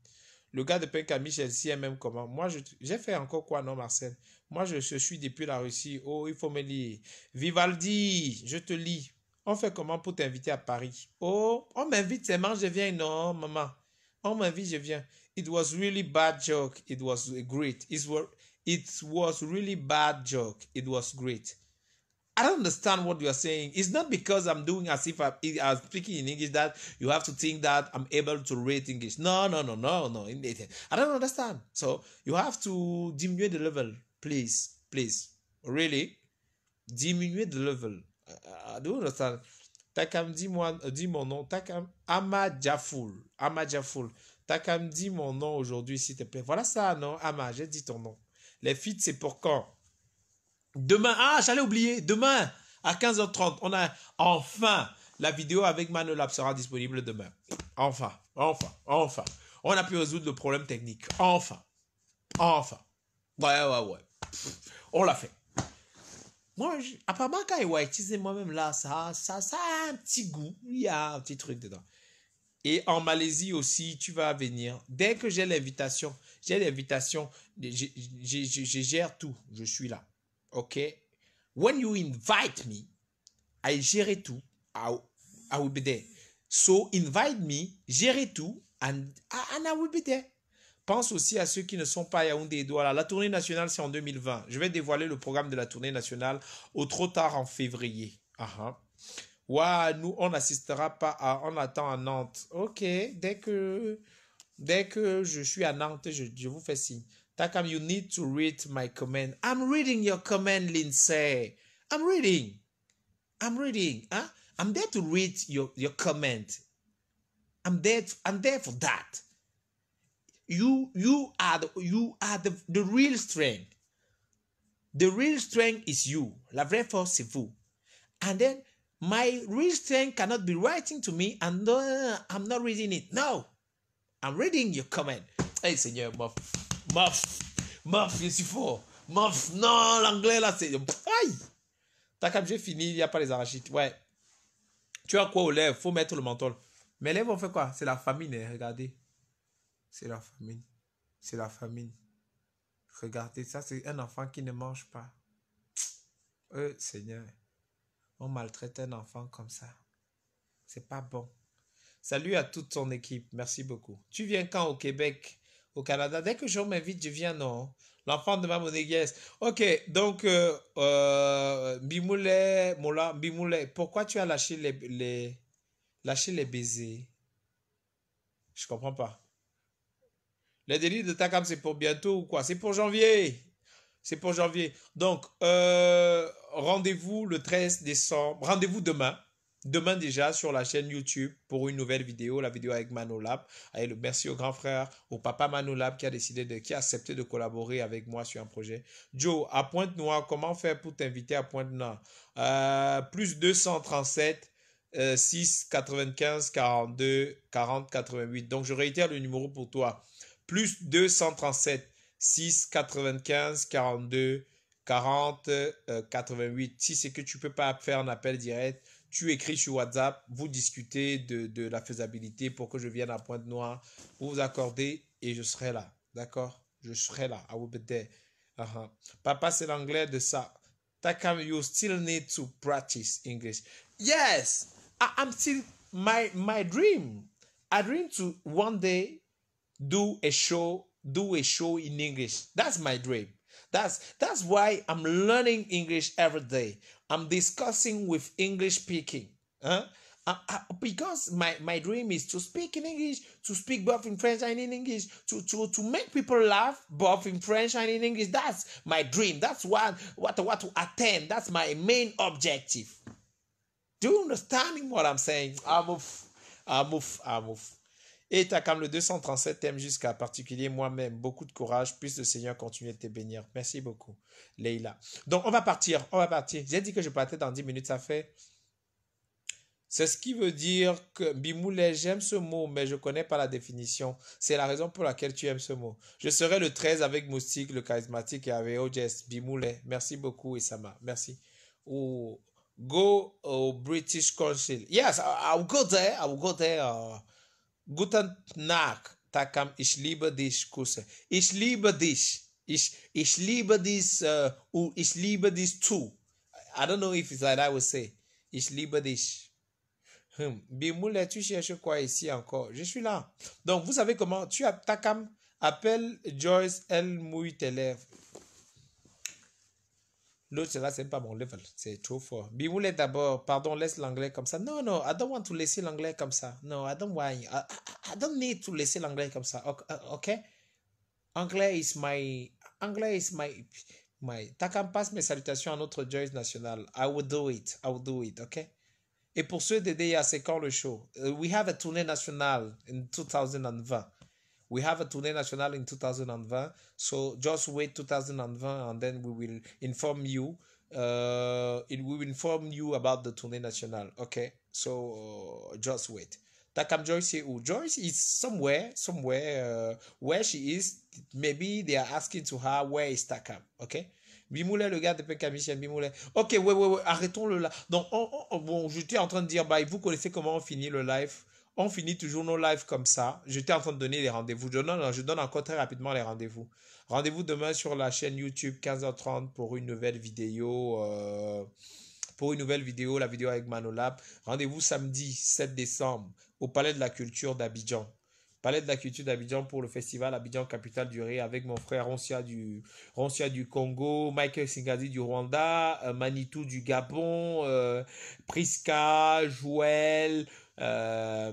Le gars de Penka, Michel, si même comment Moi, j'ai fait encore quoi, non, Marcel moi, je, suis depuis la Russie. Oh, il faut me lire. Vivaldi, je te lis. On fait comment pour t'inviter à Paris? Oh, on m'invite seulement, je viens. Non, maman. On m'invite, je viens. It was really bad joke. It was great. It was, it was really bad joke. It was great. I don't understand what you are saying. It's not because I'm doing as if I'm, I'm, speaking in English that you have to think that I'm able to read English. No, no, no, no, no. I don't understand. So you have to diminish the level please, please, really, diminuer de level. I, ah, ah, T'as dis euh, mon nom. T'as Ama Jafoul, Ama Jafoul. T'as quand mon nom aujourd'hui, s'il te plaît. Voilà ça, non, Ama. J'ai dit ton nom. Les feats, c'est pour quand? Demain, ah, j'allais oublier. Demain, à 15h30, on a enfin la vidéo avec Manolab sera disponible demain. Enfin, enfin, enfin. On a pu résoudre le problème technique. Enfin, enfin. Ouais, ouais, ouais on l'a fait. Moi, apparemment, quand il whiteisé moi-même là, ça, ça, ça a un petit goût. Il y a un petit truc dedans. Et en Malaisie aussi, tu vas venir. Dès que j'ai l'invitation, j'ai l'invitation, je gère tout. Je suis là. OK? When you invite me, I gère tout. I, I will be there. So invite me, gère tout, and, and I will be there. Pense aussi à ceux qui ne sont pas à Yaoundé et Douala. La tournée nationale, c'est en 2020. Je vais dévoiler le programme de la tournée nationale au trop tard en février. Uh ah, -huh. Ah. Ouah, nous, on n'assistera pas à... On attend à Nantes. Ok, dès que... Dès que je suis à Nantes, je, vous fais signe. Takam, you need to read my comment. I'm reading your comment, Lindsay. I'm reading. I'm reading. I'm there to read your, your comment. I'm there, I'm there for that you you are the, real strength the real strength is you la vraie force c'est vous and then my real strength cannot be writing to me and i'm not reading it no i'm reading your comment hey seigneur mof mof mof je suis fort mof non l'anglais là c'est aïe t'as quand j'ai fini il n'y a pas les arachides ouais tu as quoi au lèvres faut mettre le menton mais lèvres on fait quoi c'est la famine hein, regardez c'est la famine. C'est la famine. Regardez, ça, c'est un enfant qui ne mange pas. Euh, Seigneur, on maltraite un enfant comme ça. C'est pas bon. Salut à toute son équipe. Merci beaucoup. Tu viens quand au Québec, au Canada Dès que je m'invite, je viens, non L'enfant de ma monégaise. Ok, donc, euh, euh Mola, pourquoi tu as lâché les, les baisers Je comprends pas. La délire de Takam, c'est pour bientôt ou quoi C'est pour janvier. C'est pour janvier. Donc, euh, rendez-vous le 13 décembre. Rendez-vous demain. Demain déjà sur la chaîne YouTube pour une nouvelle vidéo, la vidéo avec Manolab. Allez, merci au grand frère, au papa Manolab qui a décidé de, qui accepté de collaborer avec moi sur un projet. Joe, à Pointe-Noire, comment faire pour t'inviter à Pointe-Noire euh, Plus 237 6 95 42 40 88. Donc je réitère le numéro pour toi plus 237 6 95 42 40 88. Si c'est que tu peux pas faire un appel direct, tu écris sur WhatsApp, vous discutez de, la faisabilité pour que je vienne à Pointe-Noire, vous vous accordez et je serai là. D'accord Je serai là. I will uh-huh. Papa, c'est l'anglais de ça. Takam, you still need to practice English. Yes, I'm still my my dream. I dream to one day do a show, do a show in English. That's my dream. That's that's why I'm learning English every day. I'm discussing with English speaking. Huh? I, uh, I, uh, because my, my dream is to speak in English, to speak both in French and in English, to, to, to make people laugh both in French and in English. That's my dream. That's what, what, what to attain. That's my main objective. Do you understand what I'm saying? I move, I move, I move. Et ta cam le 237 ème jusqu'à particulier moi-même. Beaucoup de courage. Puisse le Seigneur continuer de te bénir. Merci beaucoup, Leila Donc, on va partir. On va partir. J'ai dit que je partais dans 10 minutes. Ça fait. C'est ce qui veut dire que Bimoulet, j'aime ce mot, mais je ne connais pas la définition. C'est la raison pour laquelle tu aimes ce mot. Je serai le 13 avec Moustique, le charismatique et avec OJS. Bimoulet, merci beaucoup, Isama. Merci. go au British Council. Yes, I'll go there. I'll go there. Uh, Guten Tag, Takam, ich liebe dich, Kusse. Ich liebe dich. Ich, ich liebe dich, äh, uh, ou ich liebe dich too. I don't know if it's like I would say. Ich liebe dich. Hum. Bimoule, tu cherches quoi ici encore Je suis là. Donc, vous savez comment tu as, Takam appelle Joyce, elle mouille tes L'autre, c'est pas mon level. C'est trop fort. voulez d'abord, pardon, laisse l'anglais comme ça. Non, non, I don't want to laisser l'anglais comme ça. No, I don't want, I, don't need to laisser l'anglais comme ça. Ok? Euh, anglais is my, anglais is my, my. T'as qu'à passe mes salutations à notre Joyce national. I will do it. I will do it. Ok? Et pour ceux d'aider à C'est quand le show? Euh, we have a tournée nationale in 2020. We have a tournée national in 2020, so just wait 2020 and then we will inform you. Uh, it will inform you about the tournée nationale, Okay, so uh, just wait. Takam Joyce, où? Oh, Joyce is somewhere, somewhere uh, where she is. Maybe they are asking to her where is Takam. Okay. Bimoulet, le gars de Pekka Michel Bimoulet. Ok, ouais, ouais, ouais, arrêtons le live. Donc, bon, je bon, en train de dire, bah, vous connaissez comment on finit le live. On finit toujours nos lives comme ça. J'étais en train de donner les rendez-vous. Je donne, je donne encore très rapidement les rendez-vous. Rendez-vous demain sur la chaîne YouTube 15h30 pour une nouvelle vidéo. Euh, pour une nouvelle vidéo, la vidéo avec Manolab. Rendez-vous samedi 7 décembre au Palais de la Culture d'Abidjan. Palais de la Culture d'Abidjan pour le festival Abidjan Capitale du Ré avec mon frère Roncia du, du Congo, Michael Singadi du Rwanda, euh, Manitou du Gabon, Prisca euh, Priska, Joël, euh,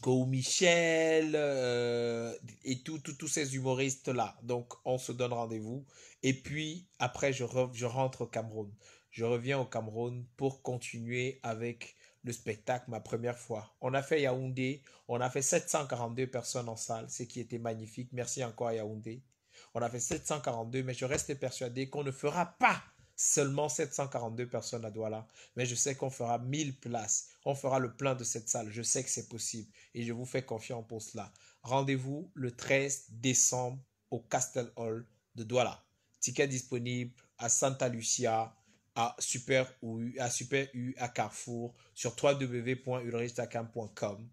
Go Michel euh, et tous ces humoristes-là. Donc, on se donne rendez-vous. Et puis, après, je, je rentre au Cameroun. Je reviens au Cameroun pour continuer avec le spectacle ma première fois. On a fait Yaoundé, on a fait 742 personnes en salle, ce qui était magnifique. Merci encore Yaoundé. On a fait 742, mais je reste persuadé qu'on ne fera pas seulement 742 personnes à Douala, mais je sais qu'on fera 1000 places, on fera le plein de cette salle, je sais que c'est possible et je vous fais confiance pour cela. Rendez-vous le 13 décembre au Castle Hall de Douala. Tickets disponibles à Santa Lucia, à Super U, à Super U, à Carrefour, sur www.ulrichtacam.com.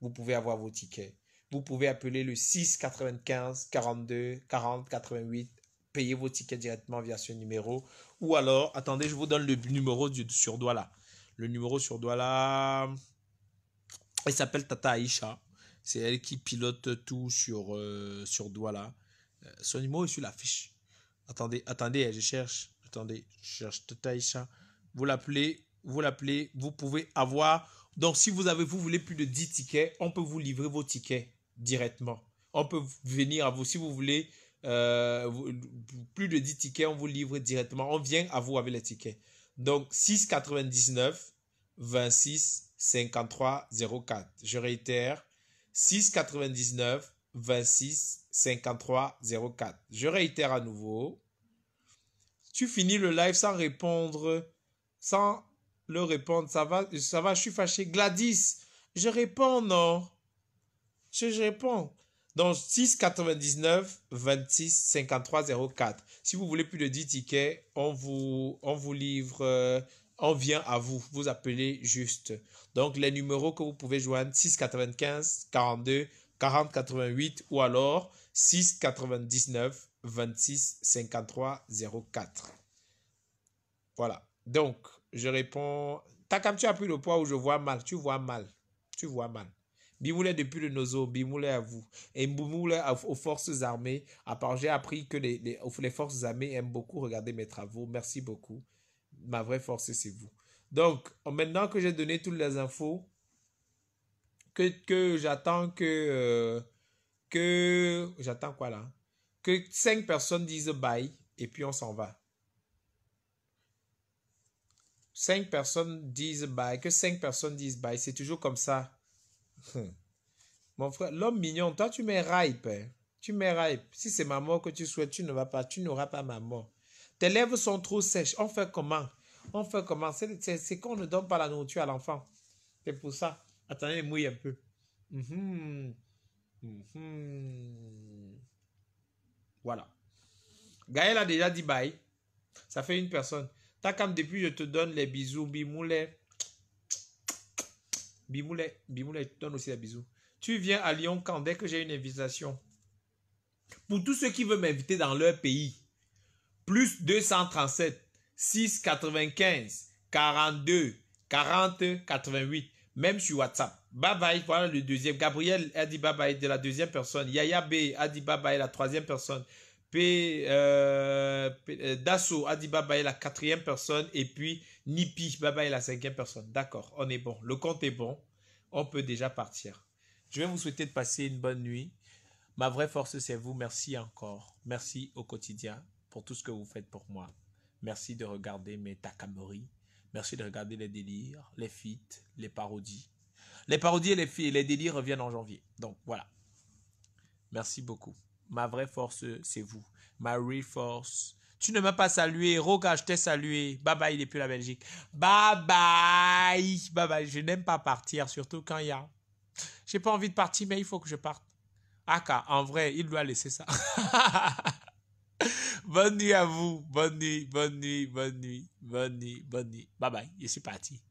Vous pouvez avoir vos tickets. Vous pouvez appeler le 6 95 42 40 88 payez vos tickets directement via ce numéro ou alors, attendez, je vous donne le numéro du, sur Douala. Le numéro sur Douala, elle s'appelle Tata Aïcha. C'est elle qui pilote tout sur, euh, Douala. Euh, son numéro est sur l'affiche. Attendez, attendez, je cherche. Attendez, je cherche Tata Aïcha. Vous l'appelez, vous l'appelez, vous pouvez avoir. Donc, si vous avez, vous voulez plus de 10 tickets, on peut vous livrer vos tickets directement. On peut venir à vous si vous voulez euh, plus de 10 tickets, on vous livre directement. On vient à vous avec les tickets. Donc, 699 26 53 04. Je réitère, 699 26 53 04. Je réitère à nouveau. Tu finis le live sans répondre, sans le répondre. Ça va, ça va, je suis fâché. Gladys, je réponds, non. je réponds. Donc 6 99 26 53 04. Si vous voulez plus de 10 tickets, on vous, on vous livre, euh, on vient à vous. Vous appelez juste. Donc les numéros que vous pouvez joindre 6 95 42 40 88 ou alors 6 99 26 53 04. Voilà. Donc je réponds. comme tu as pris le poids où je vois mal. Tu vois mal. Tu vois mal. Bimoulé depuis le Nozo, Bimoulé à vous. Et Bimoulé aux forces armées. À part, j'ai appris que les, les, forces armées aiment beaucoup regarder mes travaux. Merci beaucoup. Ma vraie force, c'est vous. Donc, maintenant que j'ai donné toutes les infos, que, j'attends que. Euh, que. J'attends quoi là Que cinq personnes disent bye et puis on s'en va. Cinq personnes disent bye. Que cinq personnes disent bye. C'est toujours comme ça. Hmm. Mon frère, l'homme mignon, toi, tu mets hein? Tu m'érailles. Si c'est ma mort que tu souhaites, tu ne vas pas, tu n'auras pas ma mort. Tes lèvres sont trop sèches. On fait comment On fait comment C'est qu'on ne donne pas la nourriture à l'enfant. C'est pour ça. Attendez, mouille un peu. Mhm. Mhm. Voilà. Gaël a déjà dit bye. Ça fait une personne. comme depuis, je te donne les bisous, bimoulet. Bimoulet, Bimoulet, je donne aussi des bisous. Tu viens à Lyon quand dès que j'ai une invitation. Pour tous ceux qui veulent m'inviter dans leur pays, plus 237 695, 42 40 88, même sur WhatsApp. Bye bye, voilà le deuxième. Gabriel a dit bye de la deuxième personne. Yaya B a dit bye la troisième personne. Euh, P, euh, Dasso a dit bye la quatrième personne. Et puis Nipi, Baba est la cinquième personne. D'accord, on est bon. Le compte est bon. On peut déjà partir. Je vais vous souhaiter de passer une bonne nuit. Ma vraie force, c'est vous. Merci encore. Merci au quotidien pour tout ce que vous faites pour moi. Merci de regarder mes Takamori. Merci de regarder les délires, les feats, les parodies. Les parodies et les, les délires reviennent en janvier. Donc voilà. Merci beaucoup. Ma vraie force, c'est vous. Ma real force, tu ne m'as pas salué. Roga, je t'ai salué. Bye bye il plus la Belgique. Bye bye. Bye bye. Je n'aime pas partir, surtout quand il y a. J'ai pas envie de partir, mais il faut que je parte. Aka, en vrai, il doit laisser ça. bonne nuit à vous. Bonne nuit, bonne nuit, bonne nuit, bonne nuit, bonne nuit. Bye bye. Je suis parti.